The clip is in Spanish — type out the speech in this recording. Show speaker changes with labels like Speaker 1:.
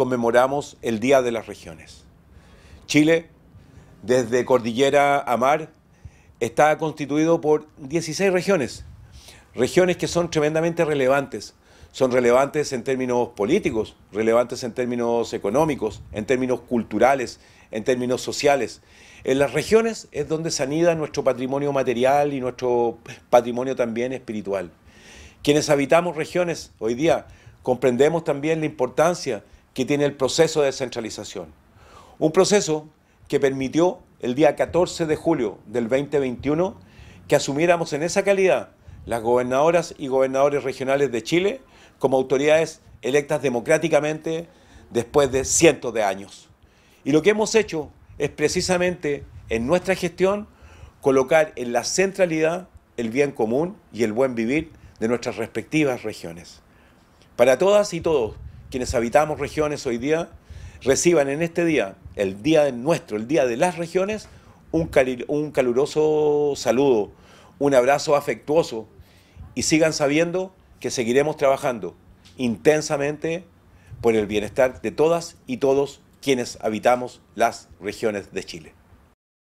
Speaker 1: conmemoramos el Día de las Regiones. Chile, desde cordillera a mar, está constituido por 16 regiones, regiones que son tremendamente relevantes. Son relevantes en términos políticos, relevantes en términos económicos, en términos culturales, en términos sociales. En las regiones es donde se anida nuestro patrimonio material y nuestro patrimonio también espiritual. Quienes habitamos regiones hoy día comprendemos también la importancia que tiene el proceso de descentralización. Un proceso que permitió el día 14 de julio del 2021 que asumiéramos en esa calidad las gobernadoras y gobernadores regionales de Chile como autoridades electas democráticamente después de cientos de años. Y lo que hemos hecho es precisamente en nuestra gestión colocar en la centralidad el bien común y el buen vivir de nuestras respectivas regiones. Para todas y todos, quienes habitamos regiones hoy día, reciban en este día, el día nuestro, el día de las regiones, un, un caluroso saludo, un abrazo afectuoso y sigan sabiendo que seguiremos trabajando intensamente por el bienestar de todas y todos quienes habitamos las regiones de Chile.